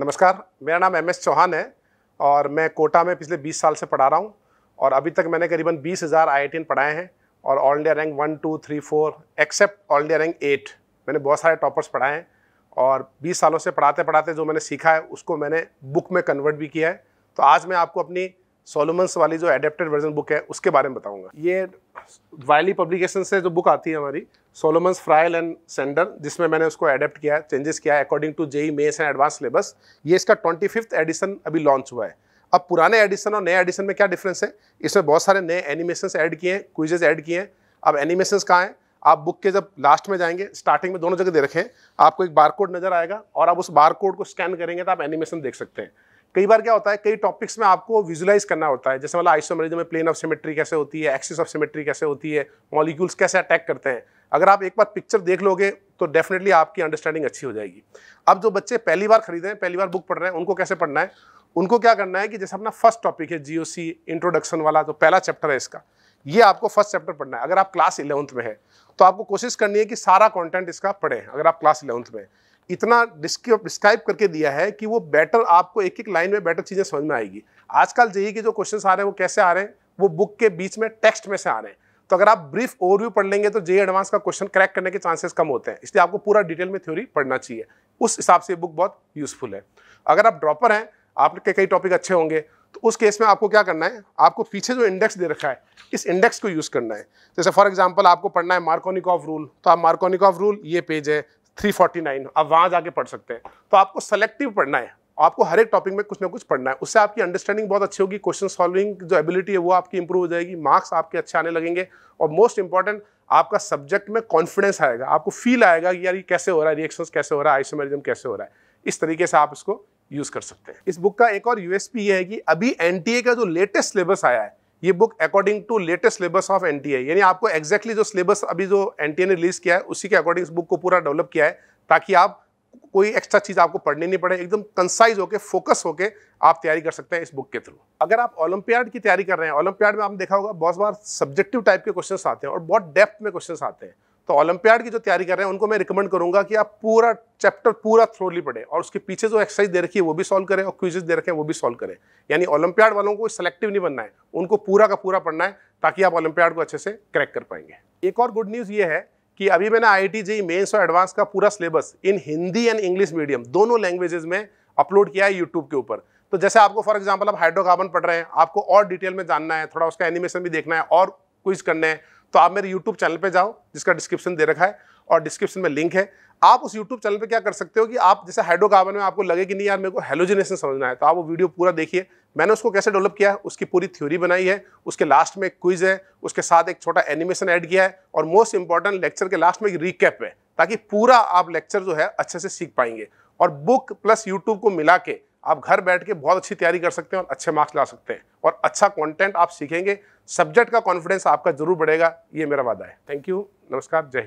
नमस्कार मेरा नाम एम एस चौहान है और मैं कोटा में पिछले 20 साल से पढ़ा रहा हूँ और अभी तक मैंने करीबन बीस हज़ार आई पढ़ाए हैं और all India rank one two three four except all India rank eight मैंने बहुत सारे टॉपर्स पढ़ाए हैं और 20 सालों से पढ़ाते पढ़ाते जो मैंने सीखा है उसको मैंने बुक में कन्वर्ट भी किया है तो आज मैं आपको अपनी सोलोमन्स वाली जो एडेप्टेड वर्जन बुक है उसके बारे में बताऊँगा ये वायली पब्लिकेशन से जो बुक आती है हमारी सोलोमन्स फ्राइल एंड सेंडर जिसमें मैंने उसको एडेप्ट किया चेंजेस किया according to JEE mains and advance syllabus ये इसका ट्वेंटी फिफ्थ एडिशन अभी लॉन्च हुआ है अब पुराने एडिशन और नए एडिशन में क्या डिफरेंस है इसमें बहुत सारे नए एनिमेशन ऐड किए हैं क्विजेज ऐड किए हैं अब एनिमेशन कहाँ हैं आप बुक के जब लास्ट में जाएंगे स्टार्टिंग में दोनों जगह दे रखें आपको एक कोड नजर आएगा और आप उस कोड को स्कैन करेंगे तो आप एनिमेशन देख सकते हैं कई बार क्या होता है कई टॉपिक्स में आपको विजुलाइज करना होता है जैसे मतलब आइसोमेरिज में प्लेन ऑफ सिमेट्री कैसे होती है एक्सिस ऑफ सिमेट्री कैसे होती है मॉलिक्यूल्स कैसे अटैक करते हैं अगर आप एक बार पिक्चर देख लोगे तो डेफिनेटली आपकी अंडरस्टैंडिंग अच्छी हो जाएगी अब जो बच्चे पहली बार खरीदे हैं पहली बार बुक पढ़ रहे हैं उनको कैसे पढ़ना है उनको क्या करना है कि जैसे अपना फर्स्ट टॉपिक है जीओसी इंट्रोडक्शन वाला जो तो पहला चैप्टर है इसका ये आपको फर्स्ट चैप्टर पढ़ना है अगर आप क्लास इलेवंथ में है तो आपको कोशिश करनी है कि सारा कॉन्टेंट इसका पढ़े अगर आप क्लास इलेवंथ में इतना डिस्क्राइब करके दिया है कि वो बेटर आपको एक एक लाइन में बेटर चीज़ें समझ में आएगी आजकल जेई के जो क्वेश्चन आ रहे हैं वो कैसे आ रहे हैं वो बुक के बीच में टेक्स्ट में से आ रहे हैं तो अगर आप ब्रीफ ओवरव्यू पढ़ लेंगे तो जेई एडवांस का क्वेश्चन क्रैक करने के चांसेस कम होते हैं इसलिए आपको पूरा डिटेल में थ्योरी पढ़ना चाहिए उस हिसाब से बुक बहुत यूजफुल है अगर आप ड्रॉपर हैं आपके कई टॉपिक अच्छे होंगे तो उस केस में आपको क्या करना है आपको पीछे जो इंडेक्स दे रखा है इस इंडेक्स को यूज़ करना है जैसे फॉर एग्जाम्पल आपको पढ़ना है मार्कोनिकॉफ रूल तो आप मार्कोनिकॉफ रूल ये पेज है 349 आप वहाँ जाके पढ़ सकते हैं तो आपको सेलेक्टिव पढ़ना है आपको हर एक टॉपिक में कुछ ना कुछ पढ़ना है उससे आपकी अंडरस्टैंडिंग बहुत अच्छी होगी क्वेश्चन सॉल्विंग जो एबिलिटी है वो आपकी इंप्रूव हो जाएगी मार्क्स आपके अच्छे आने लगेंगे और मोस्ट इंपॉर्टेंट आपका सब्जेक्ट में कॉन्फिडेंस आएगा आपको फील आएगा कि यार ये कैसे हो रहा है रिएक्शन कैसे हो रहा है आइसोमेरिज्म कैसे हो रहा है इस तरीके से आप इसको यूज़ कर सकते हैं इस बुक का एक और यूएसपी ये है कि अभी एनटीए का जो लेटेस्ट सिलेबस आया है ये book according to latest syllabus of एन यानी आपको एक्जैक्टली exactly जो सिलेबस अभी जो एन ने रिलीज़ किया है उसी के अकॉर्डिंग इस बुक को पूरा डेवलप किया है ताकि आप कोई एक्स्ट्रा चीज़ आपको पढ़नी नहीं पड़े एकदम कंसाइज होकर फोकस होकर आप तैयारी कर सकते हैं इस बुक के थ्रू अगर आप ओलंपियाड की तैयारी कर रहे हैं ओलंपियाड में आपने देखा होगा बहुत बार सब्जेक्टिव टाइप के क्वेश्चन आते हैं और बहुत डेप्थ में क्वेश्चन आते हैं तो ओलंपियाड की जो तैयारी कर रहे हैं उनको मैं रिकमेंड करूंगा कि आप पूरा चैप्टर पूरा थ्रोली पढ़े और उसके पीछे जो एक्सरसाइज दे रखी है वो भी सॉल्व करें और क्विजेस दे रखे हैं वो भी सॉल्व करें यानी ओलंपियाड वालों को सेलेक्टिव नहीं बनना है उनको पूरा का पूरा पढ़ना है ताकि आप ओलंपियाड को अच्छे से क्रैक कर पाएंगे एक और गुड न्यूज़ ये है कि अभी मैंने आई आई टी मेन्स और एडवांस का पूरा syllabus in Hindi and English medium दोनों लैंग्वेजेज में अपलोड किया है यूट्यूब के ऊपर तो जैसे आपको फॉर एग्जाम्पल आप हाइड्रोकार्बन पढ़ रहे हैं आपको और डिटेल में जानना है थोड़ा उसका एनिमेशन भी देखना है और क्विज करना है तो आप मेरे यूट्यूब चैनल पर जाओ जिसका डिस्क्रिप्शन दे रखा है और डिस्क्रिप्शन में लिंक है आप उस यूट्यूब चैनल पे क्या कर सकते हो कि आप जैसे हाइड्रोकार्बन में आपको लगे कि नहीं यार मेरे को हेलोजिनेशन समझना है तो आप वो वीडियो पूरा देखिए मैंने उसको कैसे डेवलप किया है उसकी पूरी थ्योरी बनाई है उसके लास्ट में एक क्विज है उसके साथ एक छोटा एनिमेशन ऐड किया है और मोस्ट इंपॉर्टेंट लेक्चर के लास्ट में एक रिकैप है ताकि पूरा आप लेक्चर जो है अच्छे से सीख पाएंगे और बुक प्लस यूट्यूब को मिला के आप घर बैठ के बहुत अच्छी तैयारी कर सकते हैं और अच्छे मार्क्स ला सकते हैं और अच्छा कंटेंट आप सीखेंगे सब्जेक्ट का कॉन्फिडेंस आपका जरूर बढ़ेगा ये मेरा वादा है थैंक यू नमस्कार जय हिंद